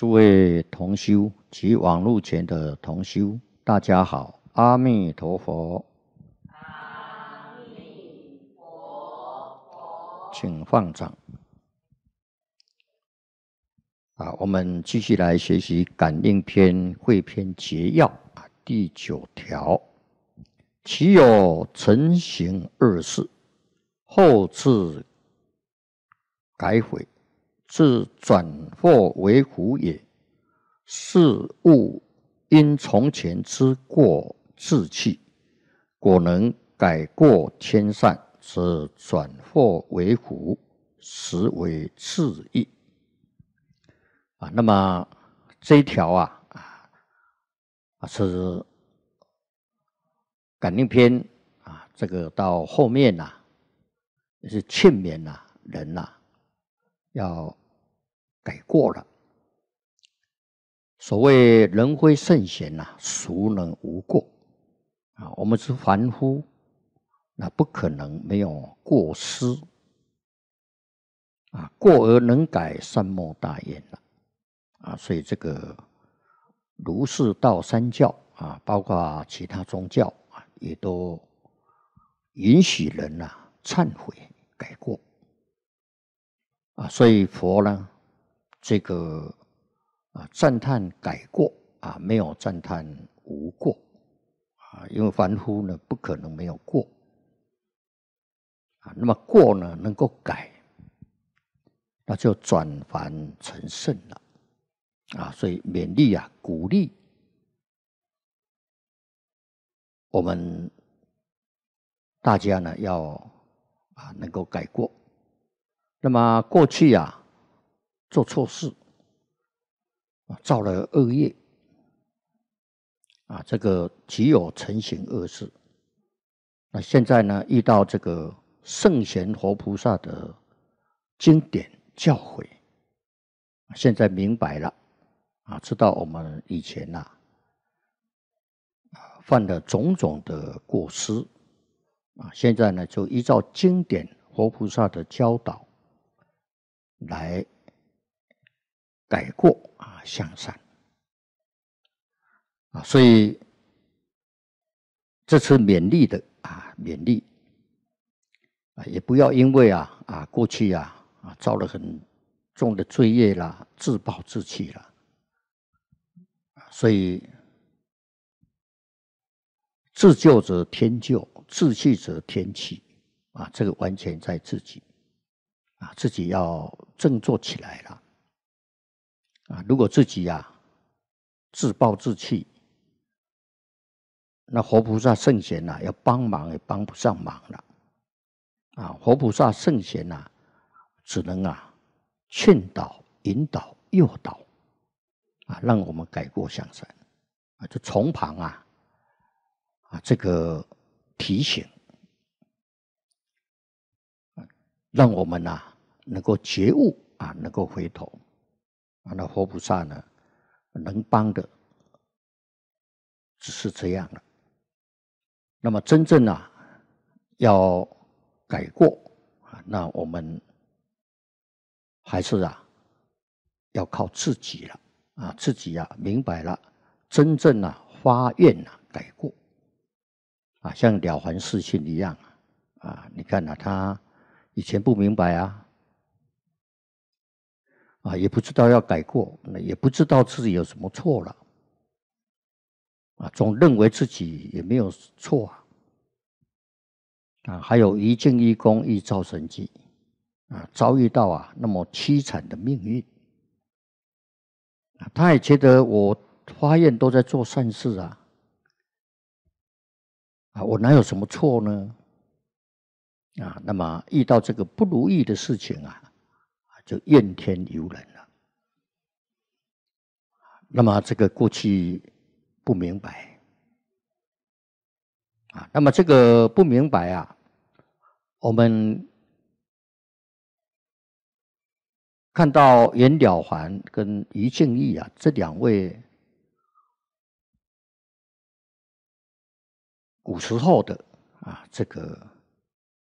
诸位同修及网络前的同修，大家好！阿弥陀佛，阿弥陀佛，请放掌。啊，我们继续来学习《感应篇汇编节要》啊，第九条：其有成行二事，后次改悔？是转祸为福也，事物因从前之过自弃，果能改过迁善，则转祸为福，实为至意。啊，那么这一条啊，啊，啊是感应篇啊，这个到后面呐，是劝勉呐人呐。要改过了。所谓人非圣贤呐，孰能无过啊？我们是凡夫，那不可能没有过失啊。过而能改，善莫大焉了。啊，所以这个儒释道三教啊，包括其他宗教啊，也都允许人呐忏悔改过。所以佛呢，这个啊赞叹改过啊，没有赞叹无过啊，因为凡夫呢不可能没有过啊。那么过呢能够改，那就转凡成圣了啊。所以勉励啊，鼓励我们大家呢要啊能够改过。那么过去呀，做错事造了恶业啊，这个极有成型恶事。那现在呢，遇到这个圣贤活菩萨的经典教诲，现在明白了啊，知道我们以前呐啊犯的种种的过失啊，现在呢就依照经典活菩萨的教导。来改过啊，向善啊，所以这次勉励的啊，勉励啊，也不要因为啊啊过去啊啊造了很重的罪业啦，自暴自弃了。所以自救则天救，自弃则天弃啊，这个完全在自己。啊，自己要振作起来了。啊，如果自己呀自暴自弃，那活菩萨、圣贤呐，要帮忙也帮不上忙了。啊，活菩萨、圣贤呐，只能啊劝导、引导、诱导，啊，让我们改过向善，啊，就从旁啊，啊，这个提醒。让我们呐能够觉悟啊，能够回头啊。那佛菩萨呢，能帮的只是这样了。那么真正啊要改过啊，那我们还是啊要靠自己了啊。自己呀明白了，真正啊发愿啊改过啊，像了凡四训一样啊。你看啊他。以前不明白啊，啊，也不知道要改过，那也不知道自己有什么错了，啊，总认为自己也没有错啊，啊，还有一进一攻一造神迹啊，遭遇到啊那么凄惨的命运啊，他也觉得我发愿都在做善事啊，啊，我哪有什么错呢？啊，那么遇到这个不如意的事情啊，就怨天尤人了。那么这个过去不明白，啊，那么这个不明白啊，我们看到袁了凡跟于静义啊，这两位古时候的啊，这个。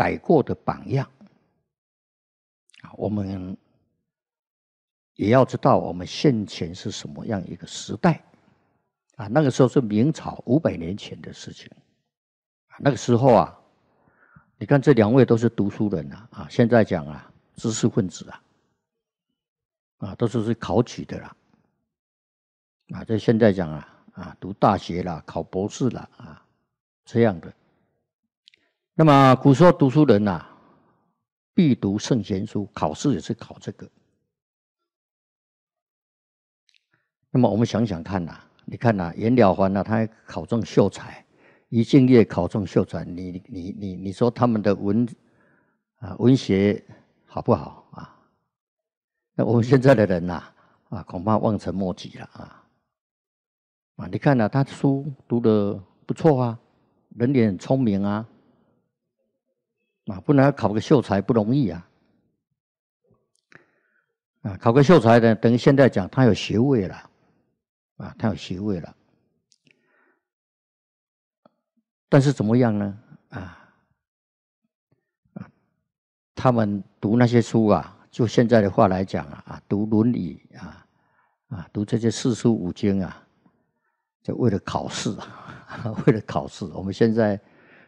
改过的榜样啊，我们也要知道我们现前是什么样一个时代啊？那个时候是明朝五百年前的事情啊。那个时候啊，你看这两位都是读书人呐啊，现在讲啊，知识分子啊啊，都是是考取的啦啊。这现在讲啊啊，读大学了，考博士了啊，这样的。那么古时候读书人呐，必读圣贤书，考试也是考这个。那么我们想想看呐，你看呐，颜了凡呐，他考中秀才，于敬业考中秀才，你你你你说他们的文啊文学好不好啊？那我们现在的人呐啊，恐怕望尘莫及了啊！啊，你看呐，他书读的不错啊，人也很聪明啊。啊，不然考个秀才不容易啊！啊，考个秀才呢，等于现在讲他有学位了，啊，他有学位了。但是怎么样呢？啊，他们读那些书啊，就现在的话来讲啊，读《论语》啊，啊，读这些四书五经啊，就为了考试，啊，为了考试。我们现在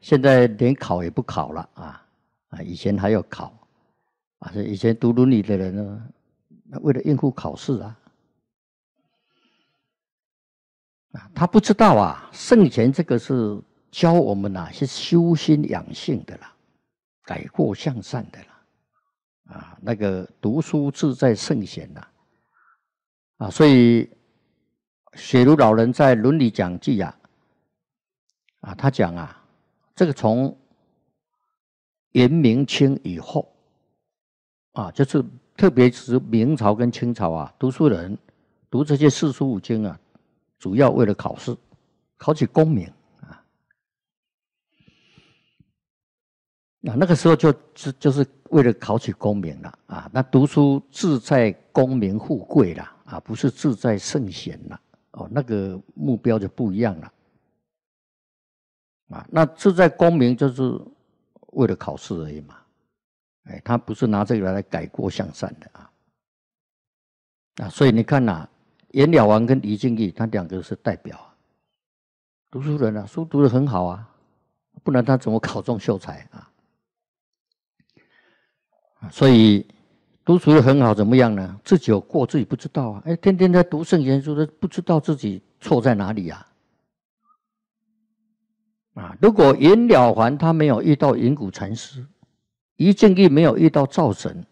现在连考也不考了啊。啊，以前还要考，啊，以前读伦理的人呢，为了应付考试啊，啊，他不知道啊，圣贤这个是教我们哪些修心养性的啦，改过向善的啦，啊，那个读书志在圣贤呐，啊，所以雪庐老人在伦理讲记啊，啊，他讲啊，这个从。元明清以后，啊，就是特别是明朝跟清朝啊，读书人读这些四书五经啊，主要为了考试，考取功名啊。那那个时候就就就是为了考取功名了啊。那读书志在功名富贵了啊，不是志在圣贤了哦，那个目标就不一样了啊。那志在功名就是。为了考试而已嘛，哎，他不是拿这个来改过向善的啊，啊，所以你看呐，颜了王跟李靖义，他两个是代表啊，读书人啊，书读的很好啊，不然他怎么考中秀才啊？所以读书的很好，怎么样呢？自己有过自己不知道啊，哎，天天在读圣贤书的，不知道自己错在哪里啊。啊，如果云了凡他没有遇到云谷禅师，于净一没有遇到赵神，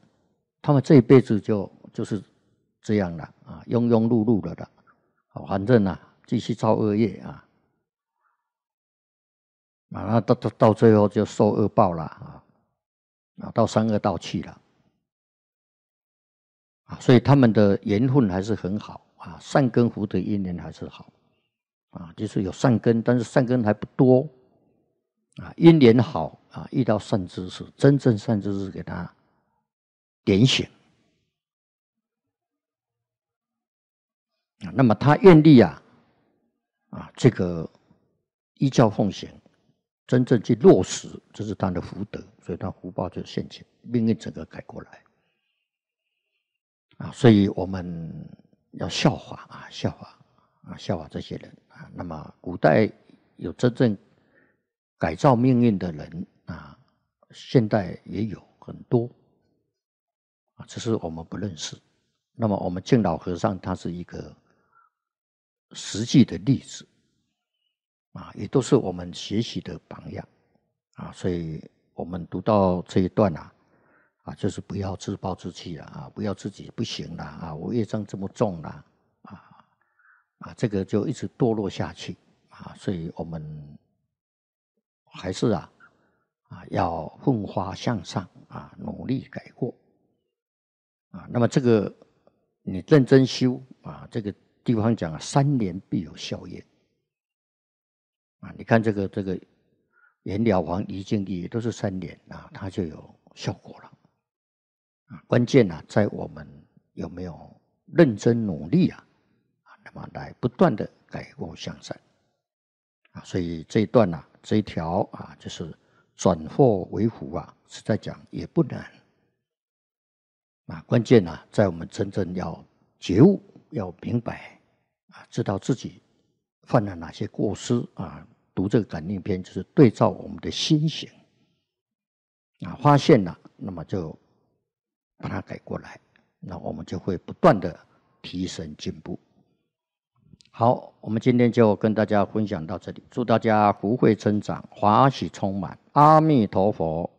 他们这一辈子就就是这样了啊，庸庸碌碌了的，反正呢，继续造恶业啊，那到到到最后就受恶报了啊，啊，到三恶道去了啊，所以他们的缘分还是很好啊，善根福德因缘还是好。啊，就是有善根，但是善根还不多，啊，因缘好啊，遇到善知识，真正善知识给他点醒啊，那么他愿力啊，啊，这个依教奉行，真正去落实，这是他的福德，所以他福报就现前，命运整个改过来，啊，所以我们要笑话啊，笑话啊，笑话这些人。啊，那么古代有真正改造命运的人啊，现代也有很多啊，只是我们不认识。那么我们敬老和尚他是一个实际的例子啊，也都是我们学习的榜样啊。所以我们读到这一段啊，啊，就是不要自暴自弃了啊，不要自己不行了啊，我业障这么重了。啊，这个就一直堕落下去，啊，所以我们还是啊，啊，要奋发向上，啊，努力改过，啊，那么这个你认真修啊，这个地方讲三年必有效验，啊，你看这个这个袁了王离境地都是三年啊，他就有效果了，啊，关键呢在我们有没有认真努力啊。那么，来不断的改过向善啊，所以这一段呢，这一条啊，就是转祸为福啊，是在讲也不难啊，关键呢，在我们真正要觉悟、要明白啊，知道自己犯了哪些过失啊，读这个感应篇就是对照我们的心行啊，发现了，那么就把它改过来，那我们就会不断的提升进步。好，我们今天就跟大家分享到这里。祝大家福慧增长，华喜充满。阿弥陀佛。